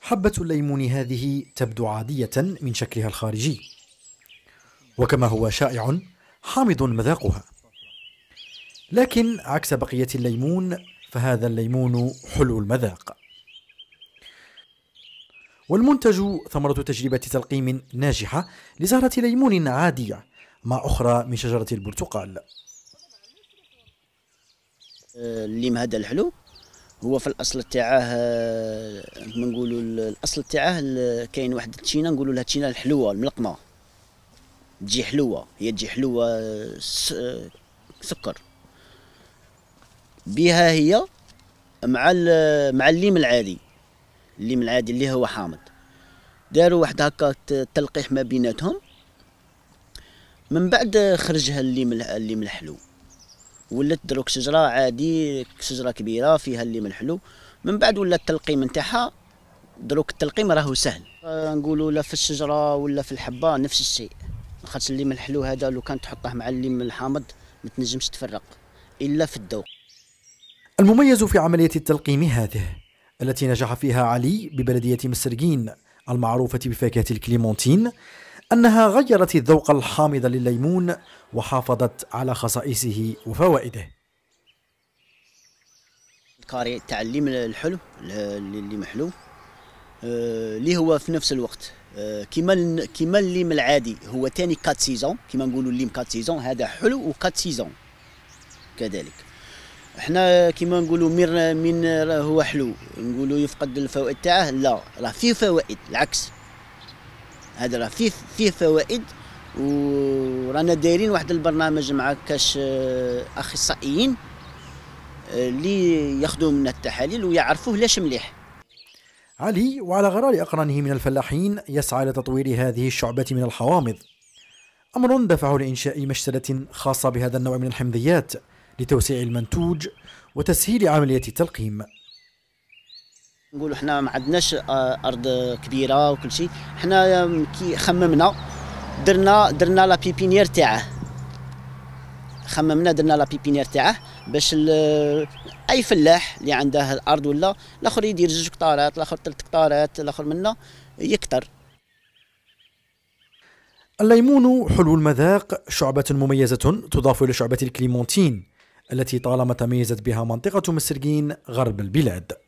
حبة الليمون هذه تبدو عادية من شكلها الخارجي وكما هو شائع حامض مذاقها لكن عكس بقية الليمون فهذا الليمون حلو المذاق والمنتج ثمرة تجربة تلقيم ناجحة لزهرة ليمون عادية مع أخرى من شجرة البرتقال الليم هذا الحلو هو في الاصل تاعه كما آه، نقولوا الاصل تاعه كاين واحد التشينه نقولوا لها التشينه الحلوه الملقمه تجي حلوه هي تجي حلوه آه، سكر بها هي مع مع الليم العادي الليم العادي اللي هو حامض داروا واحد هكا تلقيح ما بيناتهم من بعد خرجها الليم الليم الحلو ولات دروك شجره عادي شجره كبيره فيها اللي من حلو من بعد ولا التلقيم نتاعها دروك التلقيم راهو سهل آه، نقولوا لا في الشجره ولا في الحبه نفس الشيء خاطر اللي من الحلو هذا لو كان تحطه مع اللي من الحامض ما تنجمش تفرق الا في الذوق المميز في عمليه التلقيم هذه التي نجح فيها علي ببلديه مسرقين المعروفه بفاكهه الكليمونتين انها غيرت الذوق الحامض للليمون وحافظت على خصائصه وفوائده القارئ التعليم الحلو اللي محلو اللي آه، هو في نفس الوقت آه، كيما كيما الليم العادي هو ثاني كات سيزون كيما نقولوا الليم كات سيزون هذا حلو وكات سيزون كذلك احنا كيما نقولوا من من هو حلو نقولوا يفقد الفوائد تاعه لا راه فيه فوائد العكس هذا راه فيه فيه فوائد ورانا دايرين واحد البرنامج مع كاش آه، اخصائيين آه، اللي ياخذوا منا التحاليل ويعرفوه ليش مليح علي وعلى غرار أقرانه من الفلاحين يسعى لتطوير هذه الشعبة من الحوامض أمر دفعه لإنشاء مشتلة خاصة بهذا النوع من الحمضيات لتوسيع المنتوج وتسهيل عملية التلقيم نقول احنا ما عندناش آه، ارض كبيره وكل شيء احنا كي خممنا درنا درنا لا بيبينيير تاعه خممنا درنا لا بيبينيير تاعه باش اي فلاح اللي عنده الارض ولا الاخر يدير جوج كطارات الاخر ثلاث كطارات الاخر منه يكثر الليمون حلو المذاق شعبة مميزة تضاف إلى شعبة الكليمونتين التي طالما تميزت بها منطقة مسرقين غرب البلاد